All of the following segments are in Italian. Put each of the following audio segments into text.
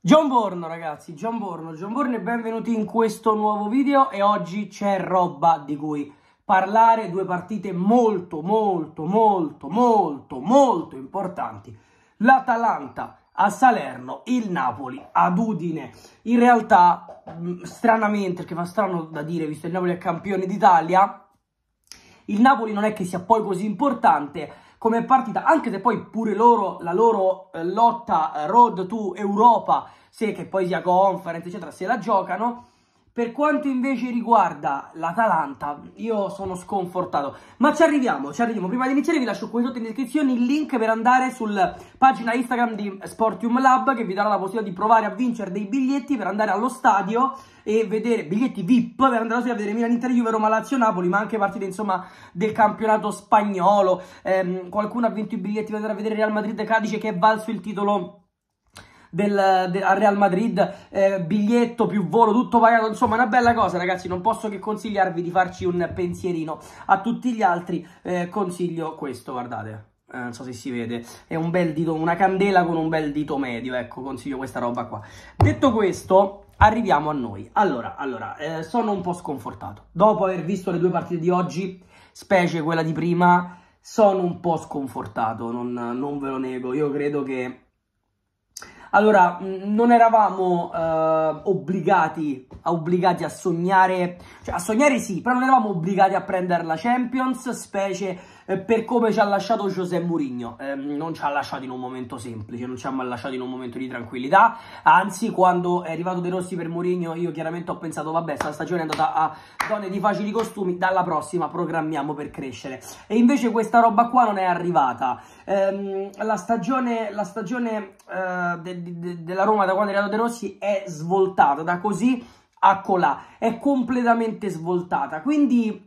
John Borno ragazzi, John Borno, John Borno e benvenuti in questo nuovo video e oggi c'è roba di cui parlare, due partite molto molto molto molto molto importanti. L'Atalanta a Salerno, il Napoli ad Udine. In realtà, mm, stranamente, perché fa strano da dire, visto che il Napoli è campione d'Italia, il Napoli non è che sia poi così importante, come partita, anche se poi pure loro, la loro eh, lotta eh, road to Europa, sia che poi sia conference, eccetera, se la giocano per quanto invece riguarda l'Atalanta, io sono sconfortato. Ma ci arriviamo, ci arriviamo. Prima di iniziare vi lascio qui sotto in descrizione il link per andare sulla pagina Instagram di Sportium Lab che vi darà la possibilità di provare a vincere dei biglietti per andare allo stadio e vedere biglietti VIP per andare a vedere Milan Inter Juve, Roma Lazio Napoli, ma anche partite insomma del campionato spagnolo. Ehm, qualcuno ha vinto i biglietti per andare a vedere Real Madrid Cadice che è valso il titolo del, de, al Real Madrid, eh, biglietto più volo, tutto pagato, insomma una bella cosa ragazzi, non posso che consigliarvi di farci un pensierino, a tutti gli altri eh, consiglio questo, guardate. Eh, non so se si vede, è un bel dito, una candela con un bel dito medio, ecco, consiglio questa roba qua. Detto questo, arriviamo a noi. Allora, allora eh, sono un po' sconfortato. Dopo aver visto le due partite di oggi, specie quella di prima, sono un po' sconfortato, non, non ve lo nego. Io credo che allora, mm, non eravamo eh, obbligati, obbligati, a sognare, cioè a sognare sì, però non eravamo obbligati a prendere la Champions, specie eh, per come ci ha lasciato José Mourinho. Eh, non ci ha lasciato in un momento semplice, non ci ha mai lasciato in un momento di tranquillità, anzi quando è arrivato De Rossi per Mourinho io chiaramente ho pensato vabbè, sta stagione è andata a zone di facili costumi, dalla prossima programmiamo per crescere. E invece questa roba qua non è arrivata. Ehm, la stagione, la stagione eh, de, de, della Roma da quando è arrivato De Rossi è svoltata, da così a colà, è completamente svoltata. Quindi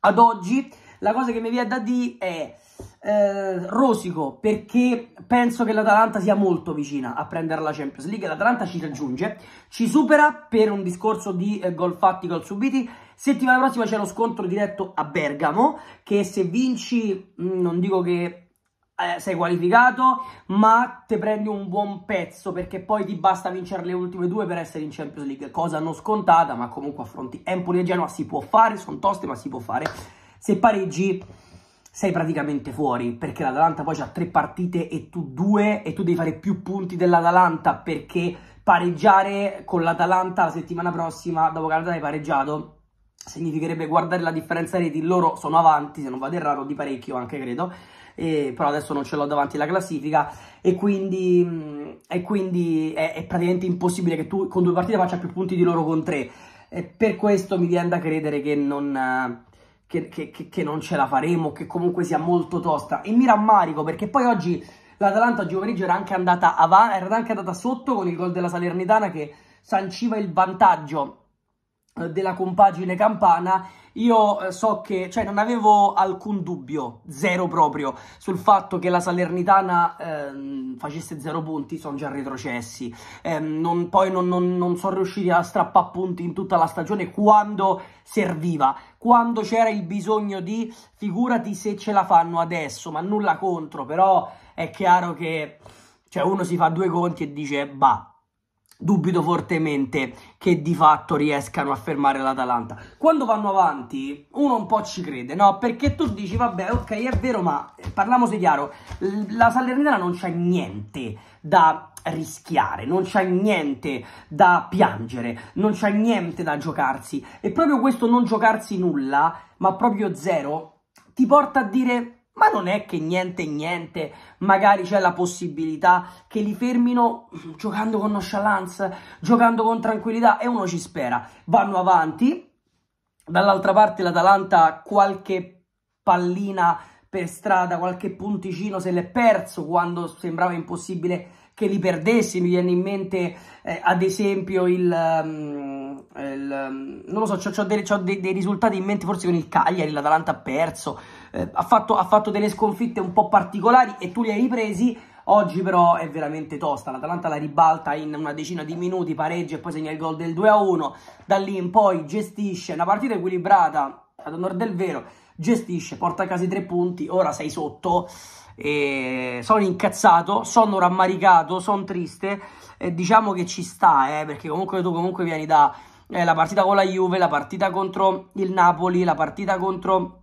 ad oggi la cosa che mi viene da dire è eh, rosico perché penso che l'Atalanta sia molto vicina a prendere la Champions League. L'Atalanta ci raggiunge, ci supera per un discorso di eh, gol fatti, gol subiti. Settimana prossima c'è lo scontro diretto a Bergamo che se vinci, mm, non dico che eh, sei qualificato, ma te prendi un buon pezzo perché poi ti basta vincere le ultime due per essere in Champions League, cosa non scontata, ma comunque affronti Empoli e Genoa si può fare, sono toste ma si può fare. Se pareggi sei praticamente fuori perché l'Atalanta poi ha tre partite e tu due e tu devi fare più punti dell'Atalanta perché pareggiare con l'Atalanta la settimana prossima dopo che l'Atalanta hai pareggiato significherebbe guardare la differenza reti, loro sono avanti, se non vado errato, di parecchio anche credo, e, però adesso non ce l'ho davanti la classifica e quindi, mm, e quindi è, è, praticamente impossibile che tu con due partite faccia più punti di loro con tre. E per questo mi viene da credere che non, che, che, che non ce la faremo, che comunque sia molto tosta. E mi rammarico perché poi oggi l'Atalanta oggi pomeriggio era anche andata, avanti, era anche andata sotto con il gol della Salernitana che sanciva il vantaggio eh, della compagine campana io eh, so che, cioè non avevo alcun dubbio, zero proprio, sul fatto che la Salernitana ehm, facesse zero punti, sono già retrocessi, eh, non, poi non, non, non sono riusciti a strappare punti in tutta la stagione quando serviva, quando c'era il bisogno di, figurati se ce la fanno adesso, ma nulla contro, però è chiaro che cioè, uno si fa due conti e dice bah, dubito fortemente che di fatto riescano a fermare l'Atalanta. Quando vanno avanti, uno un po' ci crede, no? Perché tu dici, vabbè, ok, è vero, ma eh, parliamoci chiaro, la Salernitana non c'è niente da rischiare, non c'è niente da piangere, non c'è niente da giocarsi. E proprio questo non giocarsi nulla, ma proprio zero, ti porta a dire ma non è che niente niente, magari c'è la possibilità che li fermino giocando con nonchalance, giocando con tranquillità e uno ci spera. Vanno avanti, dall'altra parte l'Atalanta qualche pallina per strada, qualche punticino se l'è perso quando sembrava impossibile che li perdessi, mi viene in mente eh, ad esempio il... Um, il, ehm, non lo so, ho dei, dei, risultati in mente, forse con il Cagliari l'Atalanta ha perso, eh, ha, fatto, ha fatto delle sconfitte un po' particolari e tu li hai ripresi. Oggi però è veramente tosta, l'Atalanta la ribalta in una decina di minuti, pareggia e poi segna il gol del 2-1, da lì in poi gestisce una partita equilibrata, ad onore del vero, gestisce, porta a casa i tre punti, ora sei sotto, e sono incazzato, sono rammaricato, sono triste, e diciamo che ci sta, eh, perché comunque tu comunque vieni da eh, la partita con la Juve, la partita contro il Napoli, la partita contro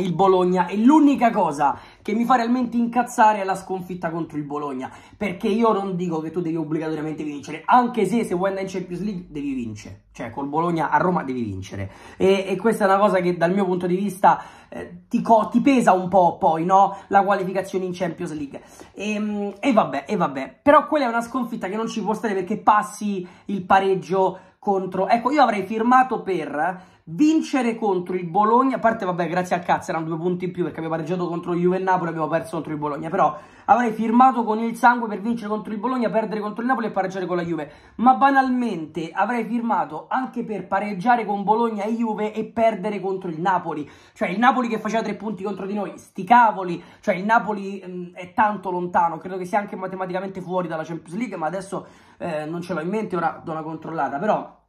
il Bologna e l'unica cosa che mi fa realmente incazzare è la sconfitta contro il Bologna perché io non dico che tu devi obbligatoriamente vincere anche se se vuoi andare in Champions League devi vincere cioè col Bologna a Roma devi vincere e, e questa è una cosa che dal mio punto di vista eh, ti, ti, pesa un po' poi no? la qualificazione in Champions League e, ehm, e vabbè e vabbè però quella è una sconfitta che non ci può stare perché passi il pareggio contro ecco io avrei firmato per vincere contro il Bologna, a parte vabbè grazie al cazzo erano due punti in più perché abbiamo pareggiato contro il Juve e Napoli e abbiamo perso contro il Bologna, però avrei firmato con il sangue per vincere contro il Bologna, perdere contro il Napoli e pareggiare con la Juve, ma banalmente avrei firmato anche per pareggiare con Bologna e Juve e perdere contro il Napoli, cioè il Napoli che faceva tre punti contro di noi, sti cavoli, cioè il Napoli mh, è tanto lontano, credo che sia anche matematicamente fuori dalla Champions League, ma adesso eh, non ce l'ho in mente, ora do una controllata, però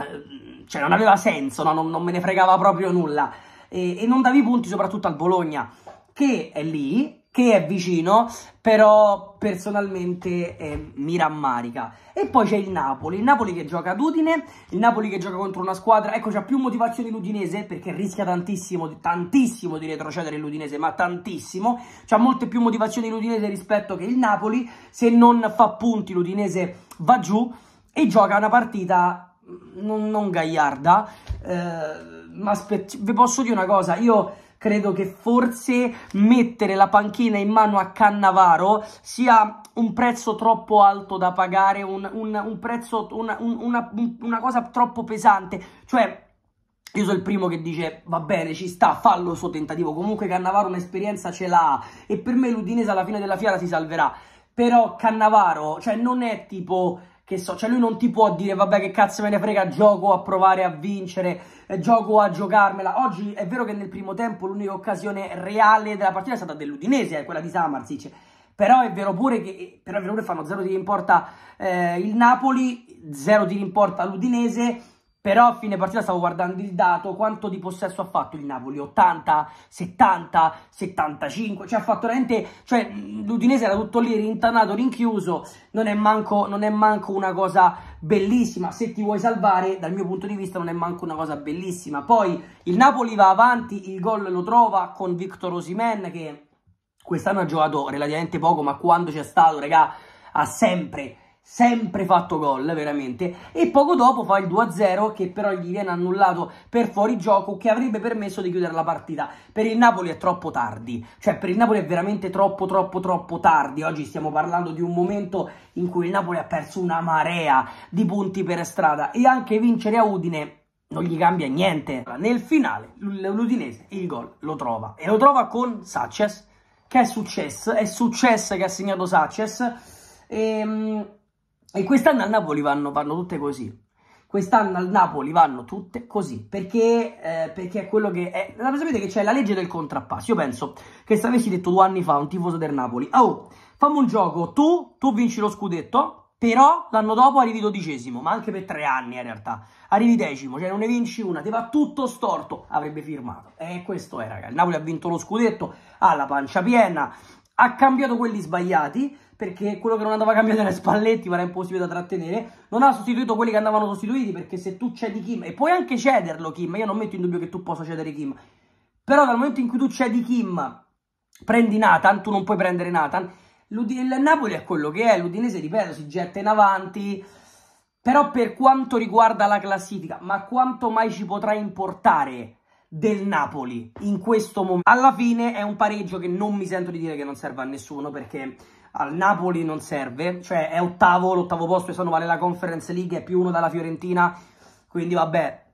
Ehm, cioè non aveva senso, no? non, non, me ne fregava proprio nulla. E, e non davi punti soprattutto al Bologna, che è lì, che è vicino, però personalmente eh, mi rammarica. E poi c'è il Napoli, il Napoli che gioca ad Udine, il Napoli che gioca contro una squadra, ecco c'ha più motivazione l'Udinese perché rischia tantissimo, tantissimo di retrocedere l'Udinese, ma tantissimo, c'ha molte più motivazioni l'Udinese rispetto che il Napoli, se non fa punti l'Udinese va giù e gioca una partita non, non gagliarda, eh, ma vi posso dire una cosa, io credo che forse mettere la panchina in mano a Cannavaro sia un prezzo troppo alto da pagare, un, un, un prezzo, una, una, una cosa troppo pesante, cioè io sono il primo che dice va bene, ci sta, fallo il suo tentativo. Comunque Cannavaro un'esperienza ce l'ha e per me l'Udinese alla fine della fiera si salverà. Però Cannavaro, cioè non è tipo che so, cioè lui non ti può dire vabbè che cazzo me ne frega, gioco a provare a vincere, eh, gioco a giocarmela. Oggi è vero che nel primo tempo l'unica occasione reale della partita è stata dell'Udinese, eh, quella di Samarzic. Però è vero pure che eh, però è vero pure fanno zero tiri in porta eh, il Napoli, zero tiri in porta l'Udinese però a fine partita stavo guardando il dato, quanto di possesso ha fatto il Napoli? 80, 70, 75, cioè ha fatto veramente, cioè l'Udinese era tutto lì rintanato, rinchiuso, non è, manco, non è manco una cosa bellissima, se ti vuoi salvare dal mio punto di vista non è manco una cosa bellissima. Poi il Napoli va avanti, il gol lo trova con Victor Osimen che quest'anno ha giocato relativamente poco, ma quando c'è stato, regà, ha sempre sempre fatto gol, veramente, e poco dopo fa il 2-0 che però gli viene annullato per fuorigioco che avrebbe permesso di chiudere la partita. Per il Napoli è troppo tardi, cioè per il Napoli è veramente troppo troppo troppo tardi. Oggi stiamo parlando di un momento in cui il Napoli ha perso una marea di punti per strada e anche vincere a Udine non gli cambia niente. Nel finale l'Udinese il gol lo trova e lo trova con Sanchez. Che è successo? È successo che ha segnato Sanchez. Ehm e quest'anno al Napoli vanno, vanno tutte così. Quest'anno al Napoli vanno tutte così, perché, eh, perché è quello che... È... Sapete che c'è la legge del contrappasso. Io penso che se avessi detto due anni fa un tifoso del Napoli, oh, fammi un gioco, tu, tu vinci lo scudetto, però l'anno dopo arrivi dodicesimo, ma anche per tre anni in realtà. Arrivi decimo, cioè non ne vinci una, ti va tutto storto, avrebbe firmato. E questo è, raga, il Napoli ha vinto lo scudetto, ha la pancia piena, ha cambiato quelli sbagliati, perché quello che non andava cambiato era Spalletti, ma era impossibile da trattenere. Non ha sostituito quelli che andavano sostituiti, perché se tu cedi Kim, e puoi anche cederlo Kim, io non metto in dubbio che tu possa cedere Kim, però dal momento in cui tu cedi Kim, prendi Nathan, tu non puoi prendere Nathan, il Napoli è quello che è, l'Udinese, ripeto, si getta in avanti, però per quanto riguarda la classifica, ma quanto mai ci potrà importare del Napoli in questo momento? Alla fine è un pareggio che non mi sento di dire che non serve a nessuno perché al Napoli non serve, cioè è ottavo, l'ottavo posto quest'anno vale la Conference League, è più uno dalla Fiorentina, quindi vabbè,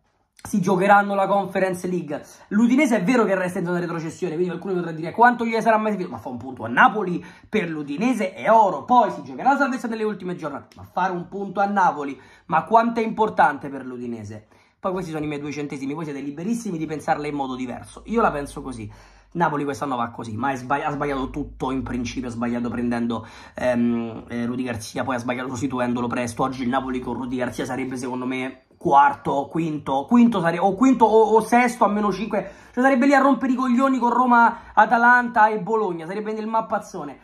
si giocheranno la Conference League. L'Udinese è vero che resta in zona retrocessione, quindi qualcuno potrà dire quanto gli sarà mai servito, ma fa un punto a Napoli per l'Udinese è oro, poi si giocherà la salvezza nelle ultime giornate, ma fare un punto a Napoli, ma quanto è importante per l'Udinese? Poi questi sono i miei due centesimi, voi siete liberissimi di pensarla in modo diverso, io la penso così. Napoli quest'anno va così, ma sbagli- ha sbagliato tutto in principio, ha sbagliato prendendo ehm, eh, Rudy Garzia, poi ha sbagliato sostituendolo presto, oggi il Napoli con Rudy Garzia sarebbe secondo me quarto, quinto, quinto sare- o quinto o, o sesto a meno 5, cioè sarebbe lì a rompere i coglioni con Roma, Atalanta e Bologna, sarebbe nel mappazzone.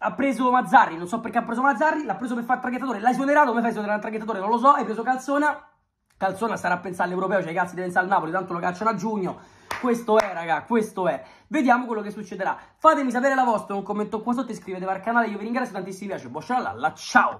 Ha preso Mazzarri, non so perché ha preso Mazzarri, l'ha preso per fare il traghettatore, l'ha esonerato, come fai a esonerare il traghettatore, non lo so, hai preso Calzona, Calzona starà a pensare all'europeo, cioè i cazzi di pensare al Napoli, tanto lo cacciano a giugno. Questo è, raga, questo è. Vediamo quello che succederà. Fatemi sapere la vostra, un commento qua sotto, iscrivetevi al canale, io vi ringrazio tantissimi, piace, buon ciao, ciao!